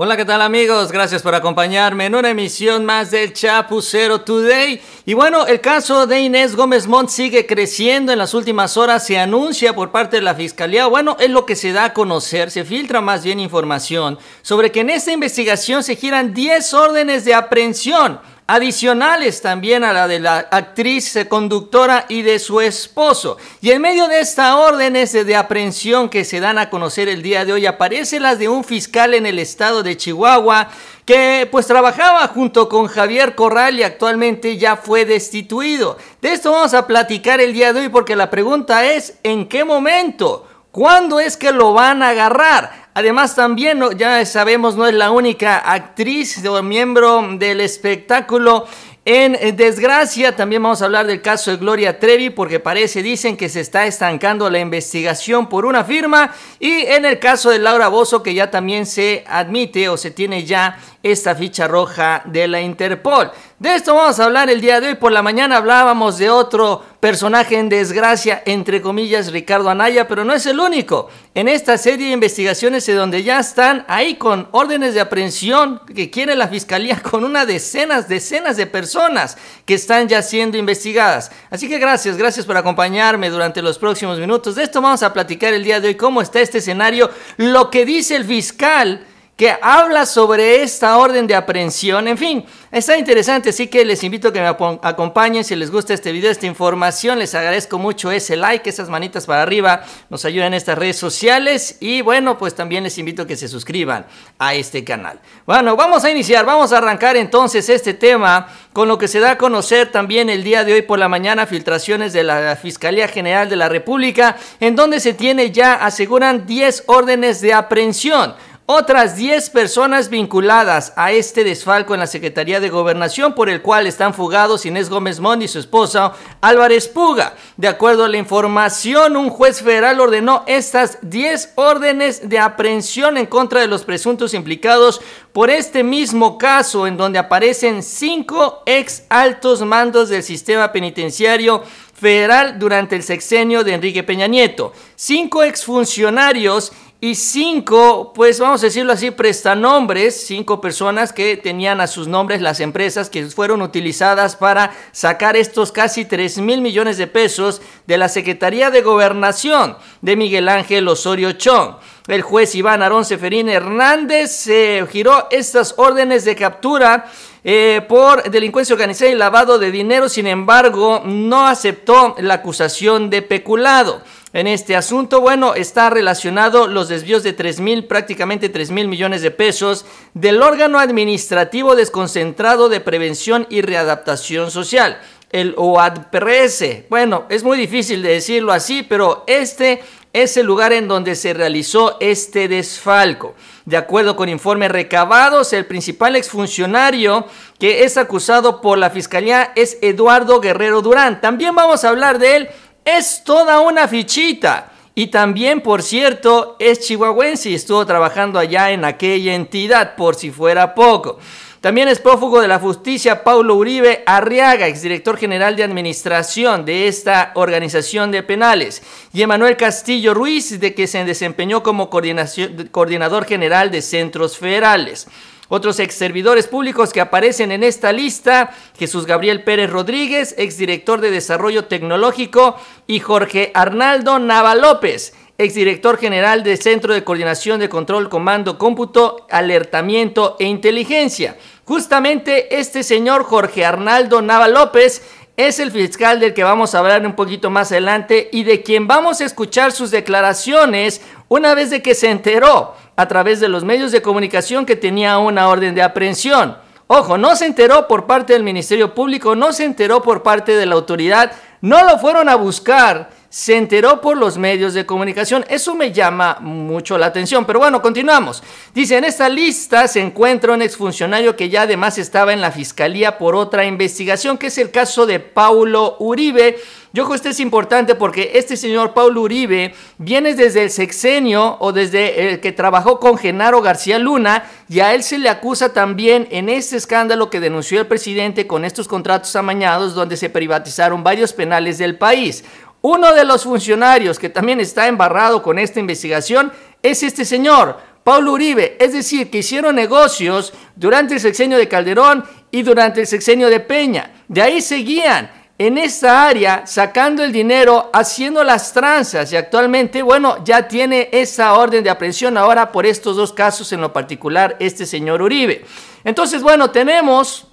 Hola, ¿qué tal amigos? Gracias por acompañarme en una emisión más del Chapucero Today. Y bueno, el caso de Inés Gómez Montt sigue creciendo. En las últimas horas se anuncia por parte de la Fiscalía, bueno, es lo que se da a conocer, se filtra más bien información sobre que en esta investigación se giran 10 órdenes de aprehensión adicionales también a la de la actriz eh, conductora y de su esposo. Y en medio de estas órdenes de aprehensión que se dan a conocer el día de hoy, aparecen las de un fiscal en el estado de Chihuahua que pues trabajaba junto con Javier Corral y actualmente ya fue destituido. De esto vamos a platicar el día de hoy porque la pregunta es, ¿en qué momento? ¿Cuándo es que lo van a agarrar? Además también, ya sabemos, no es la única actriz o miembro del espectáculo en eh, desgracia, también vamos a hablar del caso de Gloria Trevi, porque parece, dicen que se está estancando la investigación por una firma. Y en el caso de Laura Bozo, que ya también se admite o se tiene ya esta ficha roja de la Interpol. De esto vamos a hablar el día de hoy. Por la mañana hablábamos de otro personaje en desgracia, entre comillas, Ricardo Anaya, pero no es el único. En esta serie de investigaciones de donde ya están ahí con órdenes de aprehensión que quiere la fiscalía con unas decenas, decenas de personas que están ya siendo investigadas. Así que gracias, gracias por acompañarme durante los próximos minutos. De esto vamos a platicar el día de hoy, cómo está este escenario, lo que dice el fiscal que habla sobre esta orden de aprehensión. En fin, está interesante, así que les invito a que me acompañen. Si les gusta este video, esta información, les agradezco mucho ese like, esas manitas para arriba, nos ayudan en estas redes sociales. Y bueno, pues también les invito a que se suscriban a este canal. Bueno, vamos a iniciar, vamos a arrancar entonces este tema con lo que se da a conocer también el día de hoy por la mañana, filtraciones de la Fiscalía General de la República, en donde se tiene ya, aseguran, 10 órdenes de aprehensión. Otras 10 personas vinculadas a este desfalco en la Secretaría de Gobernación por el cual están fugados Inés Gómez Mondi y su esposa Álvarez Puga. De acuerdo a la información, un juez federal ordenó estas 10 órdenes de aprehensión en contra de los presuntos implicados por este mismo caso en donde aparecen 5 ex altos mandos del sistema penitenciario federal durante el sexenio de Enrique Peña Nieto. Cinco exfuncionarios y cinco, pues vamos a decirlo así, prestanombres, cinco personas que tenían a sus nombres las empresas que fueron utilizadas para sacar estos casi 3 mil millones de pesos de la Secretaría de Gobernación de Miguel Ángel Osorio Chong. El juez Iván Arón Seferín Hernández eh, giró estas órdenes de captura eh, por delincuencia organizada y lavado de dinero, sin embargo, no aceptó la acusación de peculado en este asunto. Bueno, está relacionado los desvíos de 3 mil, prácticamente 3 mil millones de pesos del órgano administrativo desconcentrado de prevención y readaptación social, el OADPRS. Bueno, es muy difícil de decirlo así, pero este es el lugar en donde se realizó este desfalco. De acuerdo con informes recabados, el principal exfuncionario que es acusado por la fiscalía es Eduardo Guerrero Durán. También vamos a hablar de él es toda una fichita. Y también, por cierto, es chihuahuense y estuvo trabajando allá en aquella entidad, por si fuera poco. También es prófugo de la justicia Paulo Uribe Arriaga, exdirector general de administración de esta organización de penales, y Emanuel Castillo Ruiz, de que se desempeñó como coordinador general de centros federales. Otros ex servidores públicos que aparecen en esta lista, Jesús Gabriel Pérez Rodríguez, exdirector de Desarrollo Tecnológico, y Jorge Arnaldo Nava López, exdirector general del Centro de Coordinación de Control, Comando, Cómputo, Alertamiento e Inteligencia. Justamente este señor Jorge Arnaldo Nava López es el fiscal del que vamos a hablar un poquito más adelante y de quien vamos a escuchar sus declaraciones una vez de que se enteró a través de los medios de comunicación que tenía una orden de aprehensión. Ojo, no se enteró por parte del Ministerio Público, no se enteró por parte de la autoridad, no lo fueron a buscar se enteró por los medios de comunicación. Eso me llama mucho la atención, pero bueno, continuamos. Dice, en esta lista se encuentra un exfuncionario que ya además estaba en la fiscalía por otra investigación, que es el caso de Paulo Uribe. Yo creo que este es importante porque este señor Paulo Uribe viene desde el sexenio o desde el que trabajó con Genaro García Luna y a él se le acusa también en este escándalo que denunció el presidente con estos contratos amañados donde se privatizaron varios penales del país. Uno de los funcionarios que también está embarrado con esta investigación es este señor, Paulo Uribe. Es decir, que hicieron negocios durante el sexenio de Calderón y durante el sexenio de Peña. De ahí seguían en esta área sacando el dinero, haciendo las tranzas y actualmente, bueno, ya tiene esa orden de aprehensión ahora por estos dos casos en lo particular este señor Uribe. Entonces, bueno, tenemos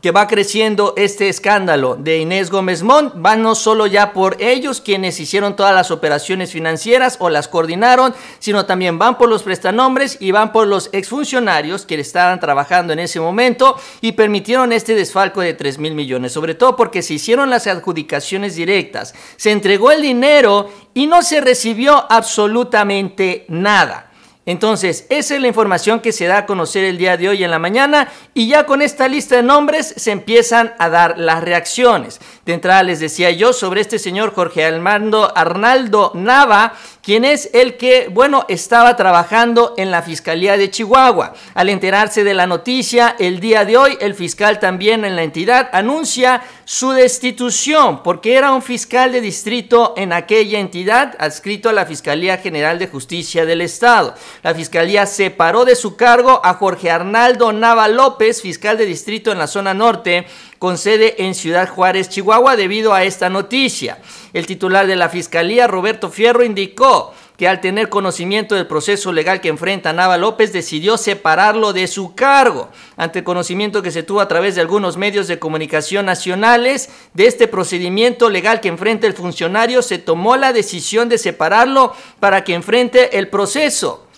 que va creciendo este escándalo de Inés Gómez Mont van no solo ya por ellos quienes hicieron todas las operaciones financieras o las coordinaron, sino también van por los prestanombres y van por los exfuncionarios que estaban trabajando en ese momento y permitieron este desfalco de 3 mil millones, sobre todo porque se hicieron las adjudicaciones directas, se entregó el dinero y no se recibió absolutamente nada. Entonces, esa es la información que se da a conocer el día de hoy en la mañana y ya con esta lista de nombres se empiezan a dar las reacciones centrales, les decía yo sobre este señor Jorge Armando Arnaldo Nava, quien es el que, bueno, estaba trabajando en la Fiscalía de Chihuahua. Al enterarse de la noticia, el día de hoy el fiscal también en la entidad anuncia su destitución porque era un fiscal de distrito en aquella entidad adscrito a la Fiscalía General de Justicia del Estado. La Fiscalía separó de su cargo a Jorge Arnaldo Nava López, fiscal de distrito en la zona norte, con sede en Ciudad Juárez, Chihuahua, debido a esta noticia. El titular de la Fiscalía, Roberto Fierro, indicó que al tener conocimiento del proceso legal que enfrenta Nava López decidió separarlo de su cargo. Ante el conocimiento que se tuvo a través de algunos medios de comunicación nacionales de este procedimiento legal que enfrenta el funcionario, se tomó la decisión de separarlo para que enfrente el proceso.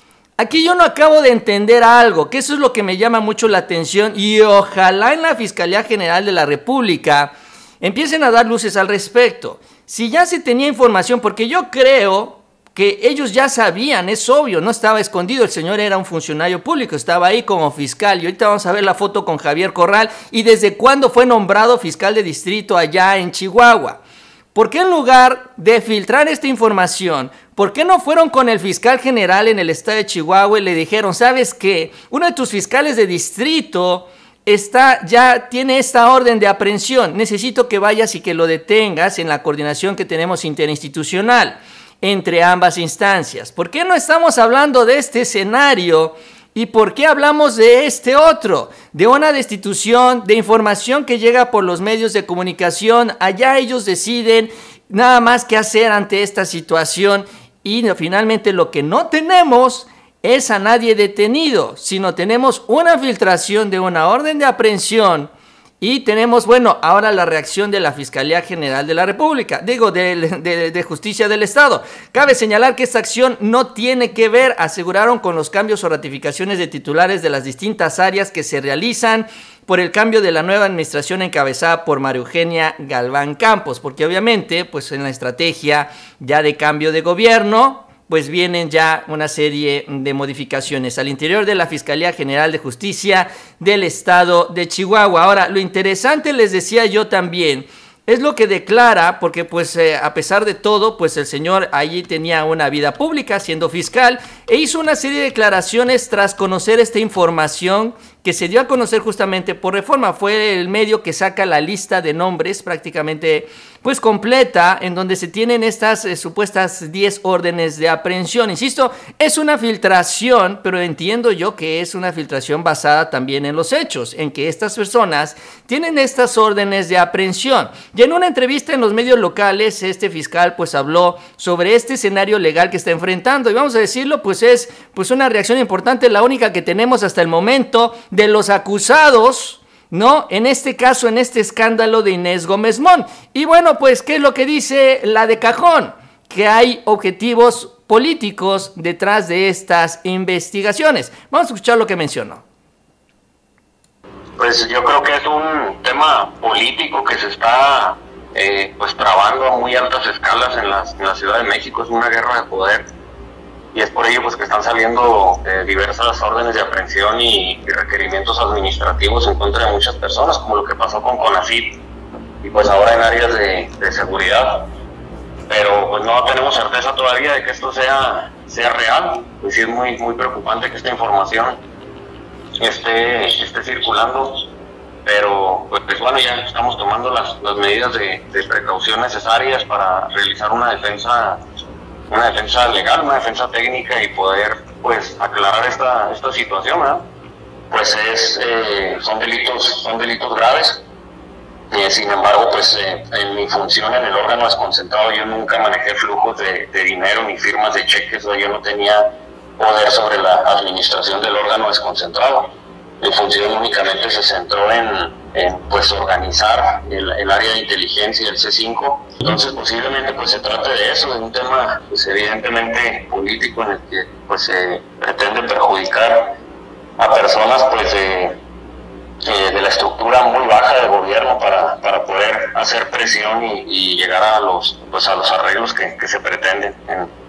Aquí yo no acabo de entender algo, que eso es lo que me llama mucho la atención y ojalá en la Fiscalía General de la República empiecen a dar luces al respecto. Si ya se tenía información, porque yo creo que ellos ya sabían, es obvio, no estaba escondido, el señor era un funcionario público, estaba ahí como fiscal y ahorita vamos a ver la foto con Javier Corral y desde cuándo fue nombrado fiscal de distrito allá en Chihuahua. ¿Por qué en lugar de filtrar esta información, por qué no fueron con el fiscal general en el estado de Chihuahua y le dijeron, sabes qué, uno de tus fiscales de distrito está, ya tiene esta orden de aprehensión, necesito que vayas y que lo detengas en la coordinación que tenemos interinstitucional entre ambas instancias? ¿Por qué no estamos hablando de este escenario? ¿Y por qué hablamos de este otro? De una destitución de información que llega por los medios de comunicación. Allá ellos deciden nada más qué hacer ante esta situación. Y finalmente lo que no tenemos es a nadie detenido, sino tenemos una filtración de una orden de aprehensión y tenemos, bueno, ahora la reacción de la Fiscalía General de la República, digo, de, Justicia del Estado. Cabe señalar que esta acción no tiene que ver, aseguraron, con los cambios o ratificaciones de titulares de las distintas áreas que se realizan por el cambio de la nueva administración encabezada por María Eugenia Galván Campos, porque obviamente, pues en la estrategia ya de cambio de gobierno, pues vienen ya una serie de modificaciones al interior de la Fiscalía General de Justicia del Estado de Chihuahua. Ahora, lo interesante les decía yo también, es lo que declara, porque pues eh, a pesar de todo, pues el señor allí tenía una vida pública siendo fiscal e hizo una serie de declaraciones tras conocer esta información que se dio a conocer justamente por reforma. Fue el medio que saca la lista de nombres prácticamente pues completa en donde se tienen estas eh, supuestas 10 órdenes de aprehensión. Insisto, es una filtración, pero entiendo yo que es una filtración basada también en los hechos, en que estas personas tienen estas órdenes de aprehensión. Y en una entrevista en los medios locales, este fiscal pues habló sobre este escenario legal que está enfrentando y vamos a decirlo, pues es pues una reacción importante, la única que tenemos hasta el momento de los acusados, ¿no? En este caso, en este escándalo de Inés Gómez Mont. Y bueno, pues, ¿qué es lo que dice la de cajón? Que hay objetivos políticos detrás de estas investigaciones. Vamos a escuchar lo que mencionó. Pues yo creo que es un tema político que se está eh, pues trabando a muy altas escalas en, en la Ciudad de México, es una guerra de poder y es por ello pues que están saliendo eh, diversas órdenes de aprehensión y, requerimientos administrativos en contra de muchas personas, como lo que pasó con CONACID y pues ahora en áreas de, seguridad. Pero pues no tenemos certeza todavía de que esto sea, sea real, pues es muy, muy preocupante que esta información esté, esté circulando. Pero pues, bueno, ya estamos tomando las, medidas de, de precaución necesarias para realizar una defensa una defensa legal, una defensa técnica y poder pues aclarar esta, situación, Pues es, eh, son delitos, son delitos graves. sin embargo, pues eh, en mi función en el órgano desconcentrado yo nunca manejé flujos de, de dinero ni firmas de cheques, o yo no tenía poder sobre la administración del órgano desconcentrado mi función únicamente se centró en, pues organizar el, área de inteligencia del C5. Entonces posiblemente pues se trate de eso, de un tema pues, evidentemente político en el que pues se pretende perjudicar a personas pues de, eh, la estructura muy baja del gobierno para, poder hacer presión y, llegar a los pues a los arreglos que, se pretenden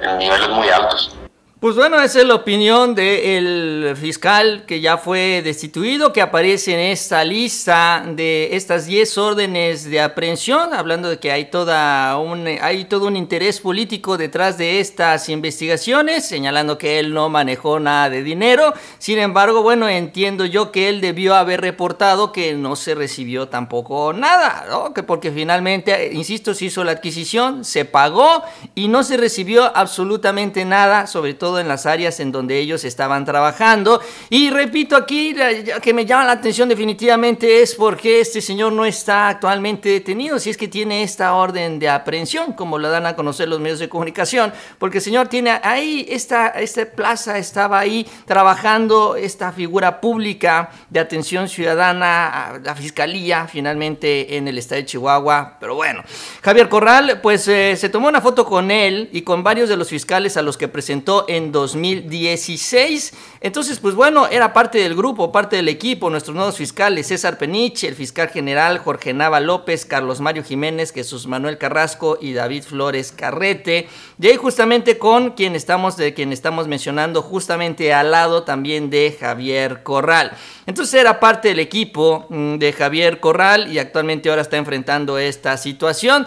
en niveles muy altos. Pues bueno, esa es la opinión del fiscal que ya fue destituido, que aparece en esta lista de estas 10 órdenes de aprehensión, hablando de que hay, toda un, hay todo un interés político detrás de estas investigaciones, señalando que él no manejó nada de dinero. Sin embargo, bueno, entiendo yo que él debió haber reportado que no se recibió tampoco nada, Que porque finalmente, insisto, se hizo la adquisición, se pagó y no se recibió absolutamente nada, sobre todo en las áreas en donde ellos estaban trabajando. Y repito aquí, que me llama la atención definitivamente es porque este señor no está actualmente detenido, si es que tiene esta orden de aprehensión, como lo dan a conocer los medios de comunicación, porque el señor tiene ahí, esta, esta plaza estaba ahí trabajando esta figura pública de atención ciudadana, la fiscalía finalmente en el estado de Chihuahua, pero bueno, Javier Corral pues eh, se tomó una foto con él y con varios de los fiscales a los que presentó en 2016. Entonces, pues bueno, era parte del grupo, parte del equipo, nuestros nuevos fiscales, César Peniche, el fiscal general Jorge Nava López, Carlos Mario Jiménez, Jesús Manuel Carrasco y David Flores Carrete. De ahí justamente con quien estamos, de quien estamos mencionando, justamente al lado también de Javier Corral. Entonces era parte del equipo mm, de Javier Corral y actualmente ahora está enfrentando esta situación.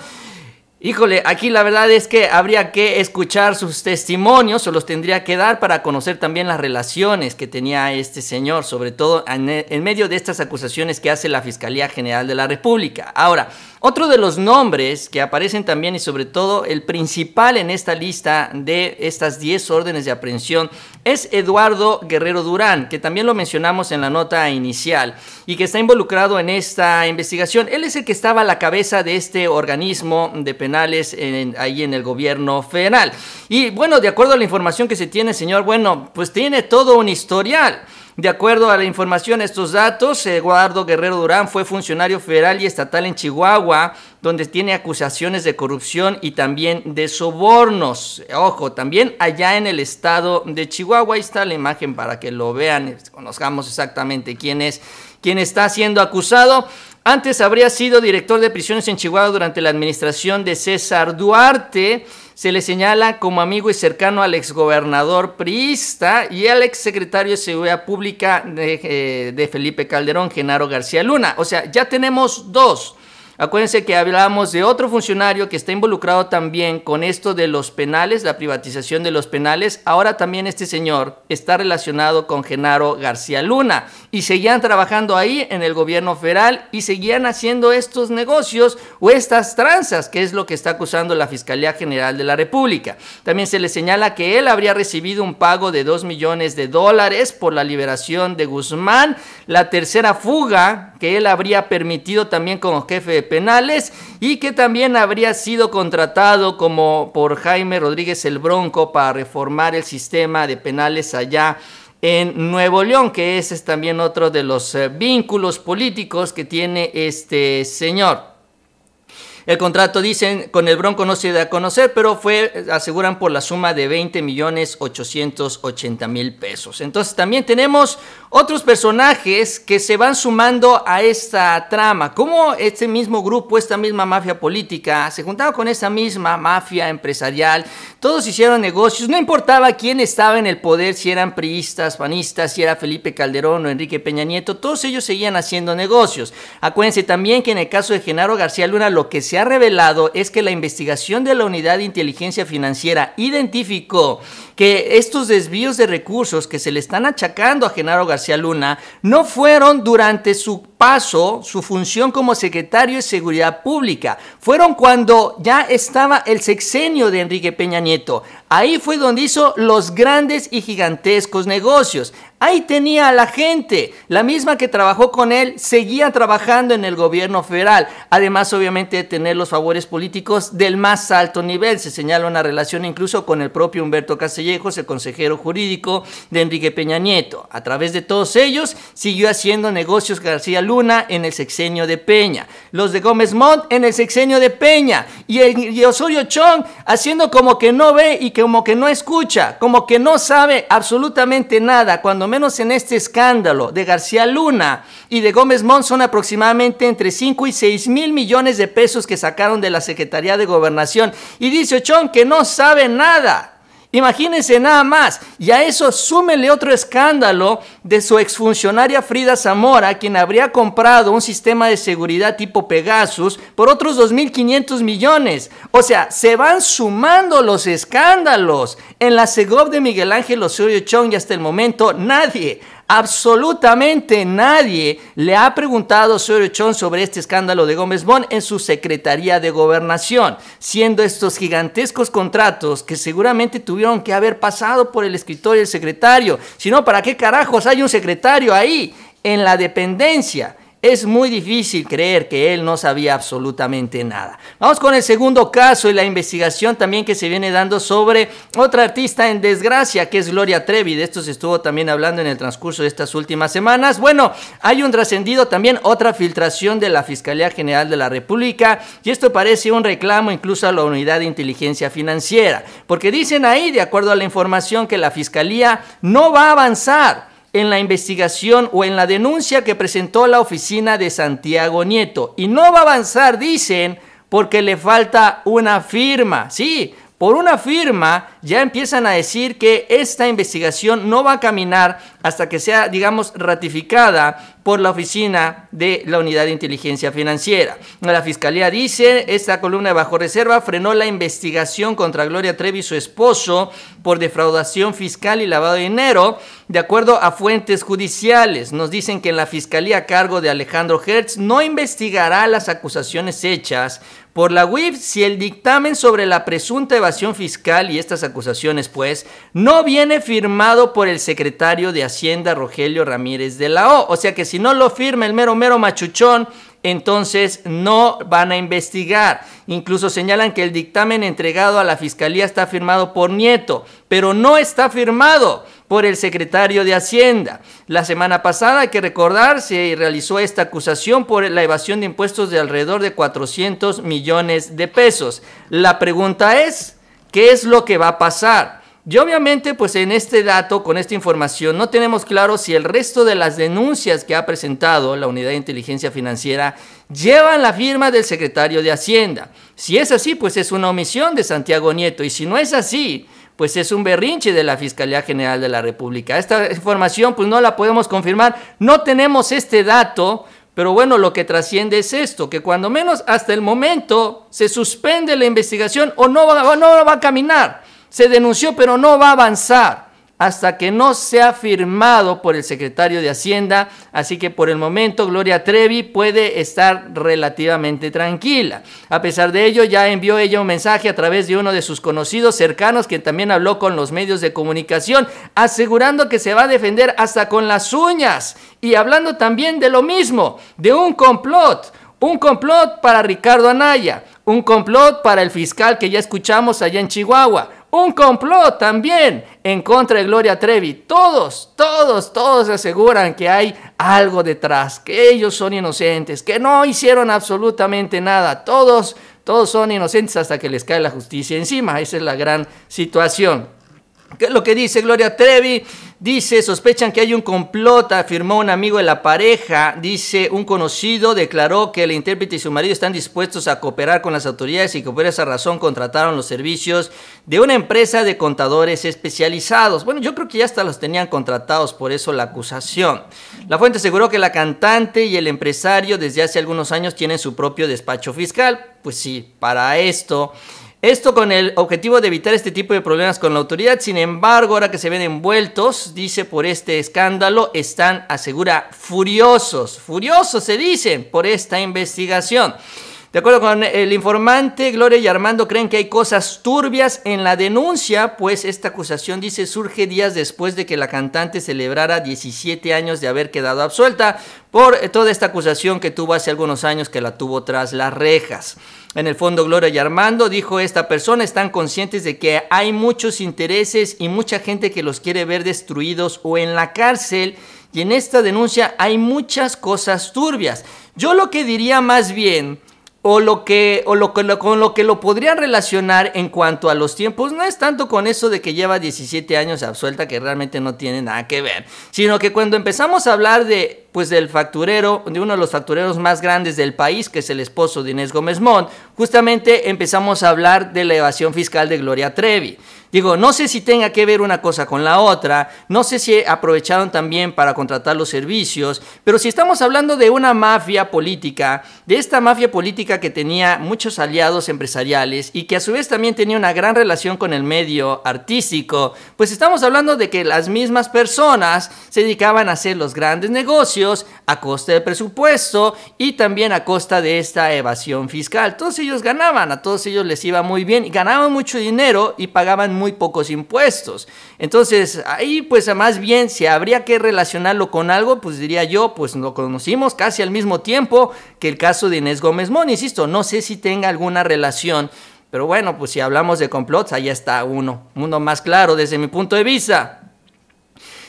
Híjole, aquí la verdad es que habría que escuchar sus testimonios o los tendría que dar para conocer también las relaciones que tenía este señor, sobre todo en, en medio de estas acusaciones que hace la Fiscalía General de la República. Ahora, otro de los nombres que aparecen también y sobre todo el principal en esta lista de estas 10 órdenes de aprehensión es Eduardo Guerrero Durán, que también lo mencionamos en la nota inicial y que está involucrado en esta investigación. Él es el que estaba a la cabeza de este organismo de penales ahí en el gobierno federal. Y bueno, de acuerdo a la información que se tiene, señor, bueno, pues tiene todo un historial. De acuerdo a la información, estos datos, Eduardo Guerrero Durán fue funcionario federal y estatal en Chihuahua, donde tiene acusaciones de corrupción y también de sobornos. Ojo, también allá en el estado de Chihuahua. Ahí está la imagen para que lo vean, conozcamos exactamente quién es, quién está siendo acusado. Antes habría sido director de prisiones en Chihuahua durante la administración de César Duarte. Se le señala como amigo y cercano al exgobernador priista y al exsecretario de Seguridad Pública de, eh, de Felipe Calderón, Genaro García Luna. O sea, ya tenemos dos Acuérdense que hablamos de otro funcionario que está involucrado también con esto de los penales, la privatización de los penales. Ahora también este señor está relacionado con Genaro García Luna y seguían trabajando ahí en el gobierno federal y seguían haciendo estos negocios o estas tranzas, que es lo que está acusando la Fiscalía General de la República. También se le señala que él habría recibido un pago de 2 millones de dólares por la liberación de Guzmán. La tercera fuga que él habría permitido también como jefe de penales y que también habría sido contratado como por Jaime Rodríguez el Bronco para reformar el sistema de penales allá en Nuevo León, que ese es también otro de los eh, vínculos políticos que tiene este señor. El contrato, dicen, con el Bronco no se da a conocer, pero fue, aseguran, por la suma de 20 millones 880 mil pesos. Entonces también tenemos otros personajes que se van sumando a esta trama. Como este mismo grupo, esta misma mafia política, se juntaba con esta misma mafia empresarial. Todos hicieron negocios, no importaba quién estaba en el poder, si eran priistas, panistas, si era Felipe Calderón o Enrique Peña Nieto, todos ellos seguían haciendo negocios. Acuérdense también que en el caso de Genaro García Luna lo que se ha revelado es que la investigación de la Unidad de Inteligencia Financiera identificó que estos desvíos de recursos que se le están achacando a Genaro García Luna no fueron durante su paso, su función como secretario de Seguridad Pública, fueron cuando ya estaba el sexenio de Enrique Peña Nieto. Ahí fue donde hizo los grandes y gigantescos negocios. Ahí tenía a la gente, la misma que trabajó con él, seguía trabajando en el gobierno federal, además obviamente de tener los favores políticos del más alto nivel. Se señala una relación incluso con el propio Humberto Casellejos, el consejero jurídico de Enrique Peña Nieto. A través de todos ellos siguió haciendo negocios García Luna en el sexenio de Peña, los de Gómez Montt en el sexenio de Peña y, el, y Osorio Chong haciendo como que no ve y como que no escucha, como que no sabe absolutamente nada cuando menos en este escándalo de García Luna y de Gómez Mont, son aproximadamente entre 5 y 6 mil millones de pesos que sacaron de la Secretaría de Gobernación. Y dice Ochón que no sabe nada. Imagínense nada más. Y a eso súmele otro escándalo de su exfuncionaria Frida Zamora, quien habría comprado un sistema de seguridad tipo Pegasus por otros 2.500 millones. O sea, se van sumando los escándalos. En la Segov de Miguel Ángel Osorio Chong y hasta el momento nadie Absolutamente nadie le ha preguntado a Chon sobre este escándalo de Gómez Bond en su Secretaría de Gobernación, siendo estos gigantescos contratos que seguramente tuvieron que haber pasado por el escritorio del secretario. Si no, ¿para qué carajos hay un secretario ahí en la dependencia? Es muy difícil creer que él no sabía absolutamente nada. Vamos con el segundo caso y la investigación también que se viene dando sobre otra artista en desgracia, que es Gloria Trevi. De esto se estuvo también hablando en el transcurso de estas últimas semanas. Bueno, hay un trascendido también, otra filtración de la Fiscalía General de la República, y esto parece un reclamo incluso a la Unidad de Inteligencia Financiera, porque dicen ahí, de acuerdo a la información, que la Fiscalía no va a avanzar en la investigación o en la denuncia que presentó la oficina de Santiago Nieto. Y no va a avanzar, dicen, porque le falta una firma. Sí, por una firma ya empiezan a decir que esta investigación no va a caminar hasta que sea, digamos, ratificada por la oficina de la Unidad de Inteligencia Financiera. La Fiscalía dice, esta columna de bajo reserva frenó la investigación contra Gloria Trevi y su esposo por defraudación fiscal y lavado de dinero, de acuerdo a fuentes judiciales. Nos dicen que en la Fiscalía a cargo de Alejandro Hertz no investigará las acusaciones hechas por la UIF si el dictamen sobre la presunta evasión fiscal y estas acusaciones, pues, no viene firmado por el secretario de Hacienda, Rogelio Ramírez de la O. O sea que si no lo firma el mero mero machuchón, entonces no van a investigar. Incluso señalan que el dictamen entregado a la fiscalía está firmado por Nieto, pero no está firmado por el secretario de Hacienda. La semana pasada, hay que recordar, se realizó esta acusación por la evasión de impuestos de alrededor de 400 millones de pesos. La pregunta es, ¿qué es lo que va a pasar? Y obviamente, pues en este dato, con esta información, no tenemos claro si el resto de las denuncias que ha presentado la Unidad de Inteligencia Financiera llevan la firma del secretario de Hacienda. Si es así, pues es una omisión de Santiago Nieto. Y si no es así, pues es un berrinche de la Fiscalía General de la República. Esta información pues no la podemos confirmar, no tenemos este dato, pero bueno, lo que trasciende es esto, que cuando menos hasta el momento se suspende la investigación o no va, no va a caminar. Se denunció, pero no va a avanzar hasta que no sea firmado por el secretario de Hacienda. Así que por el momento Gloria Trevi puede estar relativamente tranquila. A pesar de ello, ya envió ella un mensaje a través de uno de sus conocidos cercanos, que también habló con los medios de comunicación, asegurando que se va a defender hasta con las uñas. Y hablando también de lo mismo, de un complot. Un complot para Ricardo Anaya, un complot para el fiscal que ya escuchamos allá en Chihuahua, un complot también en contra de Gloria Trevi. Todos, todos, todos aseguran que hay algo detrás, que ellos son inocentes, que no hicieron absolutamente nada. Todos, todos son inocentes hasta que les cae la justicia encima. Esa es la gran situación. ¿Qué es lo que dice Gloria Trevi? Dice, sospechan que hay un complot, afirmó un amigo de la pareja. Dice, un conocido declaró que el intérprete y su marido están dispuestos a cooperar con las autoridades y que por esa razón contrataron los servicios de una empresa de contadores especializados. Bueno, yo creo que ya hasta los tenían contratados, por eso la acusación. La fuente aseguró que la cantante y el empresario desde hace algunos años tienen su propio despacho fiscal. Pues sí, para esto esto con el objetivo de evitar este tipo de problemas con la autoridad. Sin embargo, ahora que se ven envueltos, dice por este escándalo, están, asegura, furiosos. Furiosos se dicen por esta investigación. De acuerdo con el informante, Gloria y Armando creen que hay cosas turbias en la denuncia, pues esta acusación dice surge días después de que la cantante celebrara 17 años de haber quedado absuelta por toda esta acusación que tuvo hace algunos años que la tuvo tras las rejas. En el fondo, Gloria y Armando dijo, esta persona están conscientes de que hay muchos intereses y mucha gente que los quiere ver destruidos o en la cárcel. Y en esta denuncia hay muchas cosas turbias. Yo lo que diría más bien, o lo que, o lo, con lo que lo podrían relacionar en cuanto a los tiempos, no es tanto con eso de que lleva 17 años absuelta, que realmente no tiene nada que ver, sino que cuando empezamos a hablar de pues del facturero, de uno de los factureros más grandes del país, que es el esposo de Inés Gómez Mont, justamente empezamos a hablar de la evasión fiscal de Gloria Trevi. Digo, no sé si tenga que ver una cosa con la otra, no sé si aprovecharon también para contratar los servicios, pero si estamos hablando de una mafia política, de esta mafia política que tenía muchos aliados empresariales y que a su vez también tenía una gran relación con el medio artístico, pues estamos hablando de que las mismas personas se dedicaban a hacer los grandes negocios, a costa del presupuesto y también a costa de esta evasión fiscal. Todos ellos ganaban, a todos ellos les iba muy bien, y ganaban mucho dinero y pagaban muy pocos impuestos. Entonces ahí pues más bien si habría que relacionarlo con algo, pues diría yo, pues lo conocimos casi al mismo tiempo que el caso de Inés Gómez Mon, insisto, no sé si tenga alguna relación. Pero bueno, pues si hablamos de complots, ahí está uno, uno más claro desde mi punto de vista.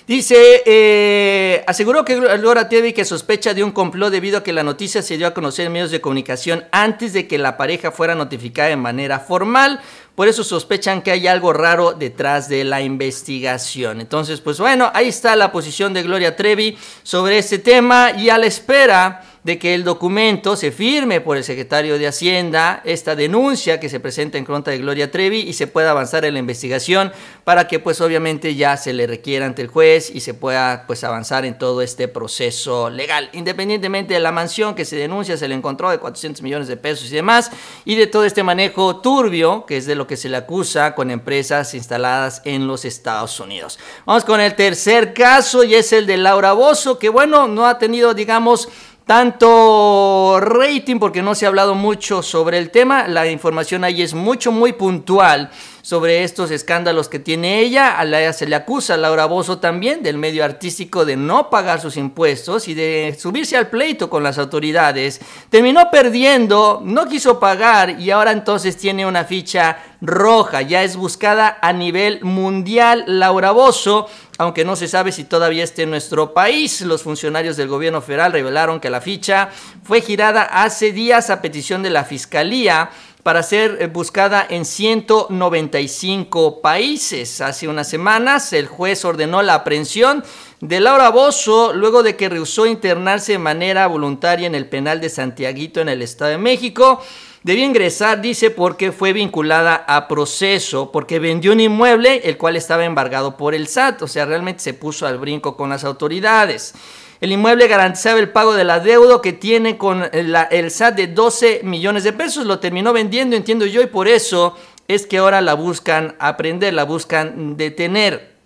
Dice, eh, aseguró que Gloria Trevi que sospecha de un complot debido a que la noticia se dio a conocer en medios de comunicación antes de que la pareja fuera notificada de manera formal. Por eso sospechan que hay algo raro detrás de la investigación. Entonces, pues bueno, ahí está la posición de Gloria Trevi sobre este tema y a la espera de que el documento se firme por el secretario de Hacienda, esta denuncia que se presenta en contra de Gloria Trevi y se pueda avanzar en la investigación para que pues obviamente ya se le requiera ante el juez y se pueda pues avanzar en todo este proceso legal. Independientemente de la mansión que se denuncia, se le encontró de 400 millones de pesos y demás y de todo este manejo turbio que es de lo que se le acusa con empresas instaladas en los Estados Unidos. Vamos con el tercer caso y es el de Laura Bozo que bueno, no ha tenido digamos tanto rating, porque no se ha hablado mucho sobre el tema. La información ahí es mucho, muy puntual sobre estos escándalos que tiene ella. A ella se le acusa a Laura Bozo también del medio artístico de no pagar sus impuestos y de subirse al pleito con las autoridades. Terminó perdiendo, no quiso pagar y ahora entonces tiene una ficha roja. Ya es buscada a nivel mundial Laura Bozo aunque no se sabe si todavía esté en nuestro país. Los funcionarios del gobierno federal revelaron que la ficha fue girada hace días a petición de la Fiscalía para ser eh, buscada en 195 países. Hace unas semanas el juez ordenó la aprehensión de Laura Bozo luego de que rehusó internarse de manera voluntaria en el penal de Santiaguito en el Estado de México Debió ingresar, dice, porque fue vinculada a proceso, porque vendió un inmueble el cual estaba embargado por el SAT, o sea, realmente se puso al brinco con las autoridades. El inmueble garantizaba el pago de la deuda que tiene con eh, el SAT de 12 millones de pesos, lo terminó vendiendo, entiendo yo, y por eso es que ahora la buscan aprender, la buscan detener.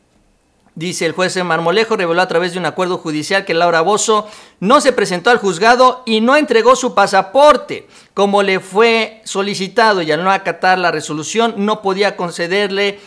Dice el juez en Marmolejo reveló a través de un acuerdo judicial que Laura Bozo no se presentó al juzgado y no entregó su pasaporte como le fue solicitado y al no acatar la resolución no podía concederle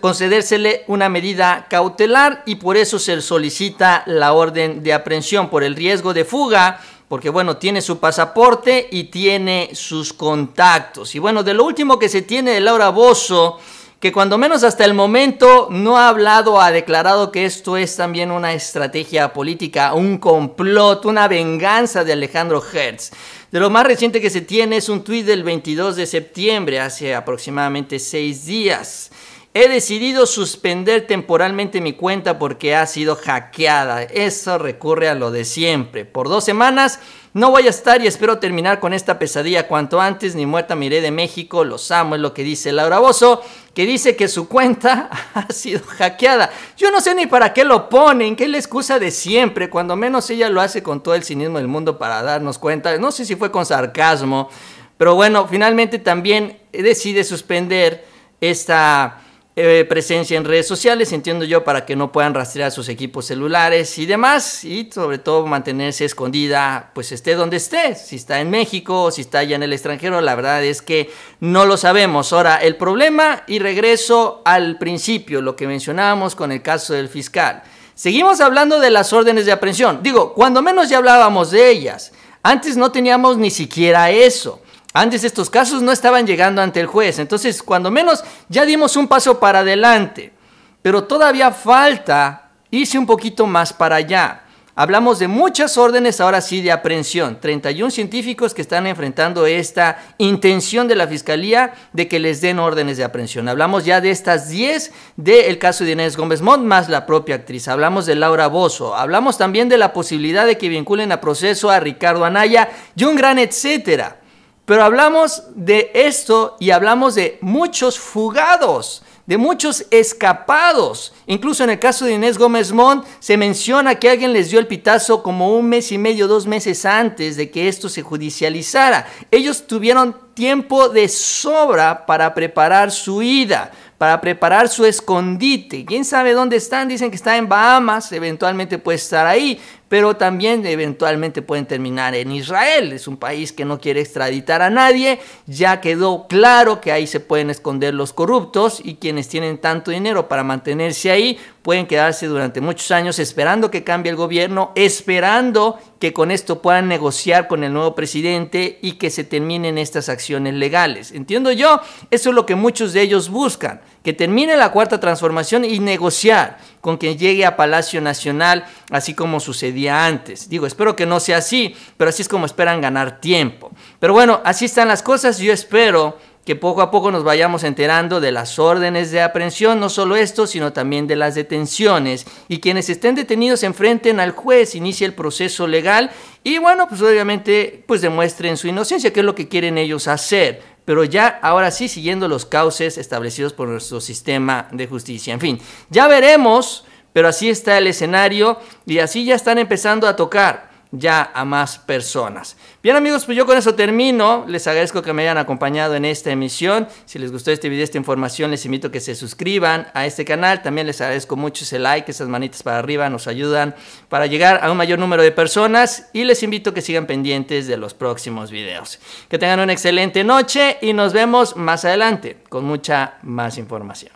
concedérsele una medida cautelar y por eso se solicita la orden de aprehensión por el riesgo de fuga porque bueno, tiene su pasaporte y tiene sus contactos. Y bueno, de lo último que se tiene de Laura Bozo que cuando menos hasta el momento no ha hablado, ha declarado que esto es también una estrategia política, un complot, una venganza de Alejandro Hertz. De lo más reciente que se tiene es un tuit del 22 de septiembre, hace aproximadamente seis días. He decidido suspender temporalmente mi cuenta porque ha sido hackeada. Eso recurre a lo de siempre. Por dos semanas no voy a estar y espero terminar con esta pesadilla cuanto antes. Ni muerta miré de México. Los amo, es lo que dice Laura Bozo, que dice que su cuenta ha sido hackeada. Yo no sé ni para qué lo ponen, que es la excusa de siempre. Cuando menos ella lo hace con todo el cinismo del mundo para darnos cuenta. No sé si fue con sarcasmo. Pero bueno, finalmente también decide suspender esta eh, presencia en redes sociales, entiendo yo, para que no puedan rastrear sus equipos celulares y demás, y sobre todo mantenerse escondida, pues esté donde esté, si está en México o si está allá en el extranjero, la verdad es que no lo sabemos. Ahora, el problema, y regreso al principio, lo que mencionábamos con el caso del fiscal. Seguimos hablando de las órdenes de aprehensión. Digo, cuando menos ya hablábamos de ellas. Antes no teníamos ni siquiera eso. Antes estos casos no estaban llegando ante el juez. Entonces, cuando menos, ya dimos un paso para adelante. Pero todavía falta irse un poquito más para allá. Hablamos de muchas órdenes ahora sí de aprehensión. 31 científicos que están enfrentando esta intención de la Fiscalía de que les den órdenes de aprehensión. Hablamos ya de estas 10 del caso de Inés Gómez Montt más la propia actriz. Hablamos de Laura Bozo. Hablamos también de la posibilidad de que vinculen a proceso a Ricardo Anaya y un gran etcétera. Pero hablamos de esto y hablamos de muchos fugados, de muchos escapados. Incluso en el caso de Inés Gómez Montt, se menciona que alguien les dio el pitazo como un mes y medio, dos meses antes de que esto se judicializara. Ellos tuvieron tiempo de sobra para preparar su ida, para preparar su escondite. ¿Quién sabe dónde están? Dicen que está en Bahamas, eventualmente puede estar ahí, pero también eventualmente pueden terminar en Israel. Es un país que no quiere extraditar a nadie, ya quedó claro que ahí se pueden esconder los corruptos y quienes tienen tanto dinero para mantenerse ahí pueden quedarse durante muchos años esperando que cambie el gobierno, esperando que con esto puedan negociar con el nuevo presidente y que se terminen estas acciones legales. Entiendo yo, eso es lo que muchos de ellos buscan que termine la cuarta transformación y negociar con quien llegue a Palacio Nacional, así como sucedía antes. Digo, espero que no sea así, pero así es como esperan ganar tiempo. Pero bueno, así están las cosas. Yo espero que poco a poco nos vayamos enterando de las órdenes de aprehensión, no solo esto, sino también de las detenciones, y quienes estén detenidos se enfrenten al juez, inicie el proceso legal y bueno, pues obviamente pues demuestren su inocencia, que es lo que quieren ellos hacer pero ya ahora sí siguiendo los cauces establecidos por nuestro sistema de justicia. En fin, ya veremos, pero así está el escenario y así ya están empezando a tocar ya a más personas. Bien amigos, pues yo con eso termino. Les agradezco que me hayan acompañado en esta emisión. Si les gustó este video, esta información, les invito a que se suscriban a este canal. También les agradezco mucho ese like, esas manitas para arriba, nos ayudan para llegar a un mayor número de personas. Y les invito a que sigan pendientes de los próximos videos. Que tengan una excelente noche y nos vemos más adelante con mucha más información.